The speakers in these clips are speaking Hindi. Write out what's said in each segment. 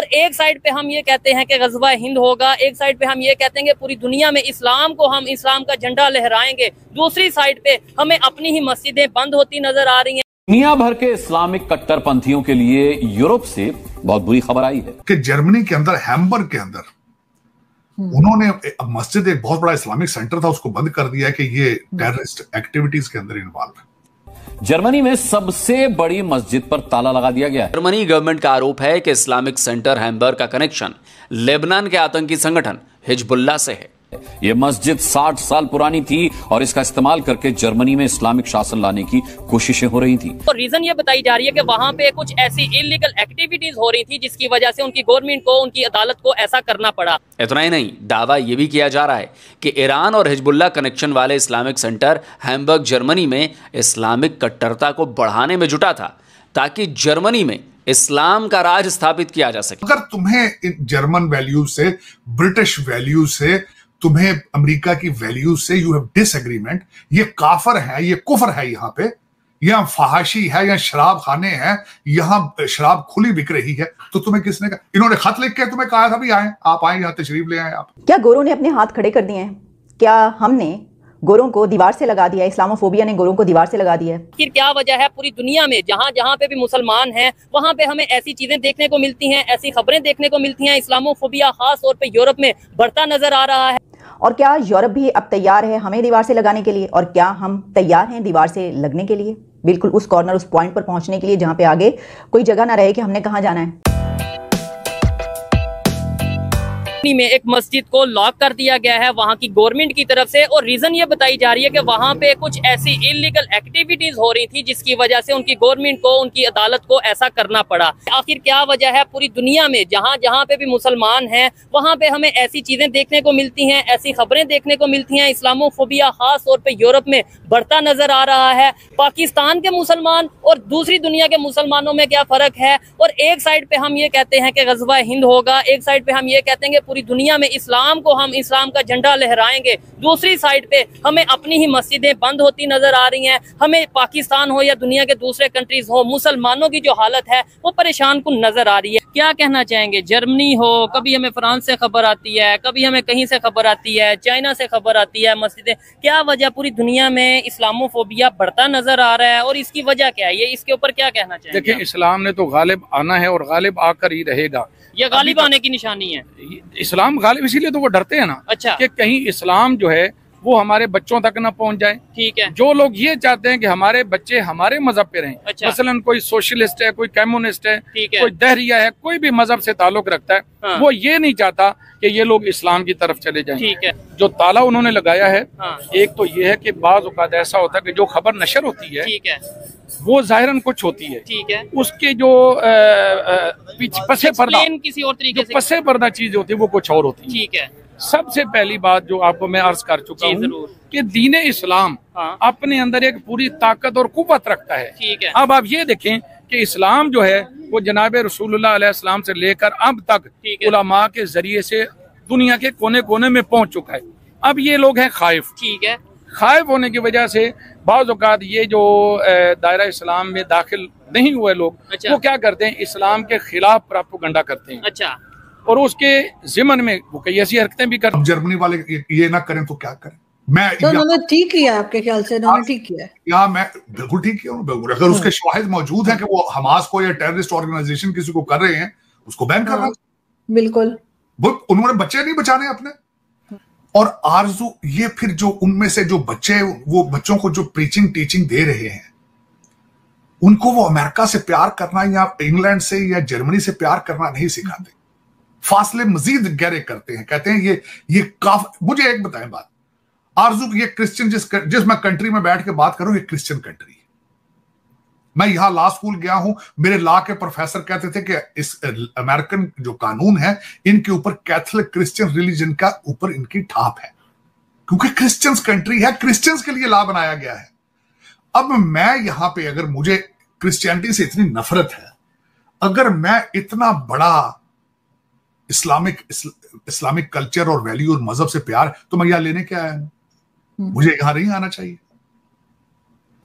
और एक साइड पे हम ये कहते हैं कि गजबा हिंद होगा एक साइड पे हम ये कहते हैं कि पूरी दुनिया में इस्लाम को हम इस्लाम का झंडा लहराएंगे दूसरी साइड पे हमें अपनी ही मस्जिदें बंद होती नजर आ रही हैं दुनिया भर के इस्लामिक कट्टरपंथियों के लिए यूरोप से बहुत बुरी खबर आई है कि जर्मनी के अंदर हैमबर्ग के अंदर उन्होंने मस्जिद एक बहुत बड़ा इस्लामिक सेंटर था उसको बंद कर दिया कि ये टेररिस्ट एक्टिविटीज के अंदर इन्वॉल्व है जर्मनी में सबसे बड़ी मस्जिद पर ताला लगा दिया गया जर्मनी गवर्नमेंट का आरोप है कि इस्लामिक सेंटर हैम्बर्ग का कनेक्शन लेबनान के आतंकी संगठन हिजबुल्ला से है ये मस्जिद 60 साल पुरानी थी और इसका इस्तेमाल करके जर्मनी में इस्लामिक शासन लाने की कोशिशें हो रही थी और तो रीजन ये बताई जा रही है कि वहाँ पे कुछ ऐसी इलीगल एक्टिविटीज हो रही थी जिसकी वजह से उनकी गवर्नमेंट को उनकी अदालत को ऐसा करना पड़ा इतना ही नहीं दावा ये भी किया जा रहा है कि ईरान और हिजबुल्ला कनेक्शन वाले इस्लामिक सेंटर हैम्बर्ग जर्मनी में इस्लामिक कट्टरता को बढ़ाने में जुटा था ताकि जर्मनी में इस्लाम का राज स्थापित किया जा सके अगर तुम्हें जर्मन वैल्यू से ब्रिटिश वैल्यू से तुम्हें अमेरिका की वैल्यू से यू हैव डिसएग्रीमेंट ये काफर है ये कुफर है यहाँ पे यहां फहाशी है या शराब खाने हैं यहाँ शराब खुली बिक रही है तो तुम्हें किसने कहा इन्होंने खत लिख के तुम्हें कहा था भी आए आप आए यहाँ तशरीफ ले आए आप क्या गोरों ने अपने हाथ खड़े कर दिए हैं क्या हमने गोरों को दीवार से लगा दिया इस्लामोफोबिया ने गोरों को दीवार से लगा दिया है फिर क्या वजह है पूरी दुनिया में जहाँ जहाँ पे भी मुसलमान हैं वहाँ पे हमें ऐसी चीजें देखने को मिलती हैं ऐसी खबरें देखने को मिलती हैं इस्लामोफोबिया खास तौर पर यूरोप में बढ़ता नजर आ रहा है और क्या यूरोप भी अब तैयार है हमें दीवार से लगाने के लिए और क्या हम तैयार हैं दीवार से लगने के लिए बिल्कुल उस कॉर्नर उस पॉइंट पर पहुंचने के लिए जहाँ पे आगे कोई जगह ना रहे कि हमने कहाँ जाना है में एक मस्जिद को लॉक कर दिया गया है वहाँ की गवर्नमेंट की तरफ से और रीजन ये बताई जा रही है कि वहाँ पे कुछ ऐसी इलीगल एक्टिविटीज हो रही थी जिसकी वजह से उनकी गवर्नमेंट को उनकी अदालत को ऐसा करना पड़ा आखिर क्या वजह है पूरी दुनिया में जहाँ जहाँ पे भी मुसलमान है वहाँ पे हमें ऐसी चीजें देखने को मिलती है ऐसी खबरें देखने को मिलती है खुबिया खास तौर पर यूरोप में बढ़ता नजर आ रहा है पाकिस्तान के मुसलमान और दूसरी दुनिया के मुसलमानों में क्या फर्क है और एक साइड पे हम ये कहते हैं कि गजबा हिंद होगा एक साइड पे हम ये कहते हैं कि पूरी दुनिया में इस्लाम को हम इस्लाम का झंडा लहराएंगे दूसरी साइड पे हमें अपनी ही मस्जिदें बंद होती नजर आ रही हैं हमें पाकिस्तान हो या दुनिया के दूसरे कंट्रीज हो मुसलमानों की जो हालत है वो परेशान को नजर आ रही है क्या कहना चाहेंगे जर्मनी हो कभी हमें फ्रांस से खबर आती है कभी हमें कहीं से खबर आती है चाइना से खबर आती है मस्जिदें क्या वजह पूरी दुनिया में इस्लामोफोबिया बढ़ता नजर आ रहा है और इसकी वजह क्या है ये इसके ऊपर क्या कहना चाहिए देखिए इस्लाम ने तो गालिब आना है और गालिब आकर ही रहेगा ये गालिब आने की निशानी है इस्लाम गालिब इसीलिए तो वो डरते हैं ना अच्छा कि कहीं इस्लाम जो है वो हमारे बच्चों तक ना पहुंच जाए ठीक है जो लोग ये चाहते हैं कि हमारे बच्चे हमारे मजहब पे रहें अच्छा। मसलन कोई सोशलिस्ट है कोई कम्युनिस्ट है कोई दहरिया है कोई भी मजहब से ताल्लुक रखता है हाँ। वो ये नहीं चाहता कि ये लोग इस्लाम की तरफ चले जाएं ठीक है जो ताला उन्होंने लगाया है हाँ। एक तो ये है कि बाज ऐसा होता है कि जो खबर नशर होती है ठीक है वो जाहिरन कुछ होती है ठीक है उसके जो पसे अच्छा, पर्दा किसी और तरीके से पसे पर्दा चीज होती है वो कुछ और होती है ठीक है सबसे पहली बात जो आपको मैं अर्ज कर चुका हूँ कि दीन इस्लाम हाँ। अपने अंदर एक पूरी ताकत और कुत रखता है ठीक है अब आप ये देखें कि इस्लाम जो है वो जनाब रसूल से लेकर अब तक उलमा के जरिए से दुनिया के कोने कोने में पहुंच चुका है अब ये लोग हैं खाइफ ठीक है खाइफ होने की वजह से बाज़ात ये जो दायरा इस्लाम में दाखिल नहीं हुए लोग अच्छा। वो क्या करते हैं इस्लाम के खिलाफ गंडा करते हैं अच्छा और उसके जिमन में वो कई ऐसी हरकतें भी कर जर्मनी वाले ये ना करें तो क्या करें मैं तो उन्होंने ठीक किया आपके ख्याल से उन्होंने हाँ, ठीक किया या मैं बिल्कुल ठीक किया बिल्कुल अगर उसके हाँ। शवाहिद मौजूद है कि वो हमास को या टेररिस्ट ऑर्गेनाइजेशन किसी को कर रहे हैं उसको बैन कर रहा हाँ, बिल्कुल उन्होंने बच्चे नहीं बचाने अपने और आरजू ये फिर जो उनमें से जो बच्चे वो बच्चों को जो प्रीचिंग टीचिंग दे रहे हैं उनको वो अमेरिका से प्यार करना या इंग्लैंड से या जर्मनी से प्यार करना नहीं सिखाते फासले मजीद गहरे करते हैं कहते हैं ये ये काफ मुझे एक बताएं बात आरजू ये क्रिश्चियन जिस जिस मैं कंट्री में बैठ के बात करूं ये क्रिश्चियन कंट्री है मैं यहां लॉ स्कूल गया हूं मेरे लॉ के प्रोफेसर कहते थे कि इस अमेरिकन जो कानून है इनके ऊपर कैथोलिक क्रिश्चियन रिलीजन का ऊपर इनकी ठाप है क्योंकि क्रिश्चियंस कंट्री है क्रिश्चियंस के लिए लॉ बनाया गया है अब मैं यहां पे अगर मुझे क्रिश्चियनिटी से इतनी नफरत है अगर मैं इतना बड़ा इस्लामिक इस्लामिक कल्चर और वैल्यू और मजहब से प्यार तो मैं यहां लेने क्या आया हम्म। मुझे यहां नहीं आना चाहिए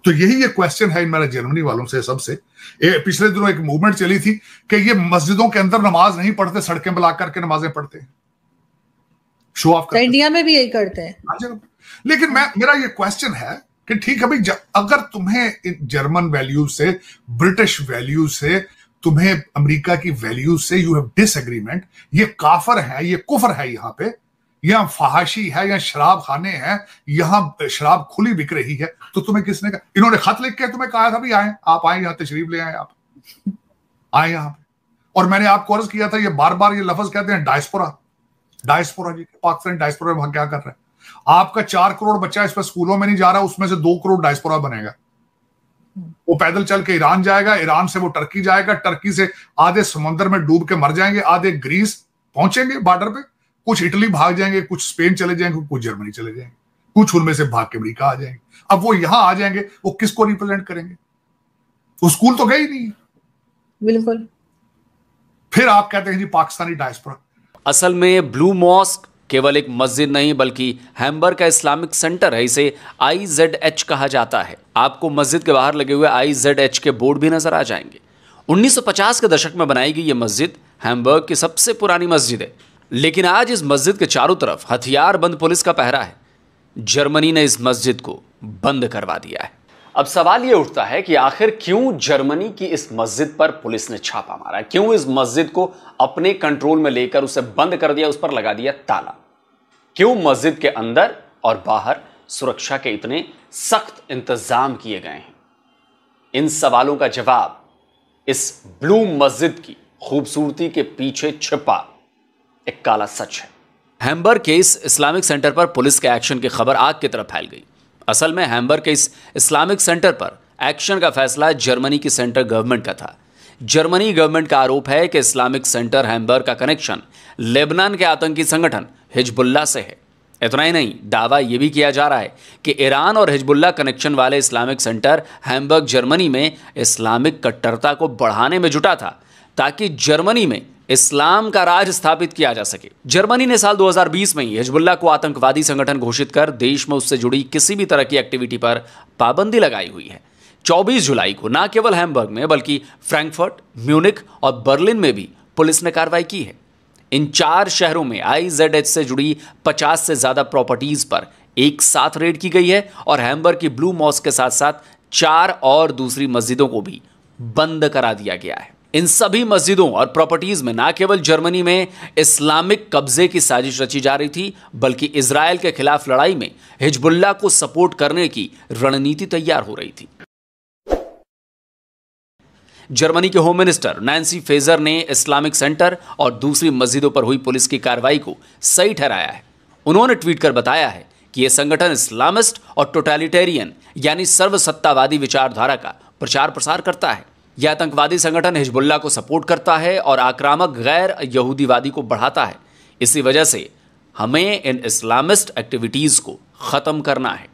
तो यही ये क्वेश्चन है मेरा जर्मनी वालों से सबसे पिछले दिनों एक मूवमेंट चली थी कि ये मस्जिदों के अंदर नमाज नहीं पढ़ते सड़कें बुला करके नमाजें पढ़ते हैं शो ऑफ करते इंडिया में भी यही करते हैं हाँ लेकिन मैं मेरा ये क्वेश्चन है कि ठीक है भाई अगर तुम्हें जर्मन वैल्यू से ब्रिटिश वैल्यू से तुम्हें अमेरिका की वैल्यू से यू हैव डिसएग्रीमेंट ये काफर है ये कुफर है यहाँ पे यहाँ फहाशी है या शराब खाने हैं यहाँ शराब खुली बिक रही है तो तुम्हें किसने कहा इन्होंने खत लिख के तुम्हें कहा था भी आए आप आए यहाँ तशरीफ ले आए आप आए यहाँ पे और मैंने आपको अर्ज किया था ये बार बार ये लफज कहते हैं डायस्पोरा डायस्पोरा जी पाकिस्तान डायस्पोरा में क्या कर रहे हैं आपका चार करोड़ बच्चा इस पर स्कूलों में नहीं जा रहा उसमें से दो करोड़ डायस्पोरा बनेगा वो पैदल चल के ईरान जाएगा ईरान से वो टर्की जाएगा टर्की से आधे समंदर में डूब के मर जाएंगे आधे ग्रीस पहुंचेंगे बॉर्डर पे कुछ इटली भाग जाएंगे कुछ स्पेन चले जाएंगे कुछ जर्मनी चले जाएंगे कुछ उनमें से भाग के अमरीका आ जाएंगे अब वो यहां आ जाएंगे वो किसको रिप्रेजेंट करेंगे वो स्कूल तो गए ही नहीं बिल्कुल फिर आप कहते हैं जी पाकिस्तानी डायस्पोरा असल में ब्लू मॉस्क केवल एक मस्जिद नहीं बल्कि हैम्बर का इस्लामिक सेंटर है इसे आई जेड एच कहा जाता है आपको मस्जिद के बाहर लगे हुए आई जेड एच के बोर्ड भी नजर आ जाएंगे 1950 के दशक में बनाई गई ये मस्जिद हैम्बर्ग की सबसे पुरानी मस्जिद है लेकिन आज इस मस्जिद के चारों तरफ हथियारबंद पुलिस का पहरा है जर्मनी ने इस मस्जिद को बंद करवा दिया है अब सवाल यह उठता है कि आखिर क्यों जर्मनी की इस मस्जिद पर पुलिस ने छापा मारा क्यों इस मस्जिद को अपने कंट्रोल में लेकर उसे बंद कर दिया उस पर लगा दिया ताला क्यों मस्जिद के अंदर और बाहर सुरक्षा के इतने सख्त इंतजाम किए गए हैं इन सवालों का जवाब इस ब्लू मस्जिद की खूबसूरती के पीछे छिपा एक काला सच है हैम्बर केस इस्लामिक सेंटर पर पुलिस के एक्शन की खबर आग की तरफ फैल गई असल में हैम्बर्ग के इस इस्लामिक सेंटर पर एक्शन का फैसला जर्मनी की सेंटर गवर्नमेंट का था जर्मनी गवर्नमेंट का आरोप है कि इस्लामिक सेंटर हैम्बर्ग का कनेक्शन लेबनान के आतंकी संगठन हिजबुल्ला से है इतना ही नहीं दावा यह भी किया जा रहा है कि ईरान और हिजबुल्ला कनेक्शन वाले इस्लामिक सेंटर हैम्बर्ग जर्मनी में इस्लामिक कट्टरता को बढ़ाने में जुटा था ताकि जर्मनी में इस्लाम का राज स्थापित किया जा सके जर्मनी ने साल 2020 में ही हिजबुल्ला को आतंकवादी संगठन घोषित कर देश में उससे जुड़ी किसी भी तरह की एक्टिविटी पर पाबंदी लगाई हुई है 24 जुलाई को न केवल हैमबर्ग में बल्कि फ्रैंकफर्ट म्यूनिक और बर्लिन में भी पुलिस ने कार्रवाई की है इन चार शहरों में आई से जुड़ी पचास से ज्यादा प्रॉपर्टीज पर एक साथ रेड की गई है और हैमबर्ग की ब्लू मॉस के साथ साथ चार और दूसरी मस्जिदों को भी बंद करा दिया गया है इन सभी मस्जिदों और प्रॉपर्टीज़ में ना केवल जर्मनी में इस्लामिक कब्जे की साजिश रची जा रही थी बल्कि इसराइल के खिलाफ लड़ाई में हिजबुल्ला को सपोर्ट करने की रणनीति तैयार हो रही थी जर्मनी के होम मिनिस्टर नैन्सी फेजर ने इस्लामिक सेंटर और दूसरी मस्जिदों पर हुई पुलिस की कार्रवाई को सही ठहराया है उन्होंने ट्वीट कर बताया है कि यह संगठन इस्लामिस्ट और टोटालिटेरियन यानी सर्वसत्तावादी विचारधारा का प्रचार प्रसार करता है यह आतंकवादी संगठन हिजबुल्ला को सपोर्ट करता है और आक्रामक गैर यहूदीवादी को बढ़ाता है इसी वजह से हमें इन इस्लामिस्ट एक्टिविटीज़ को ख़त्म करना है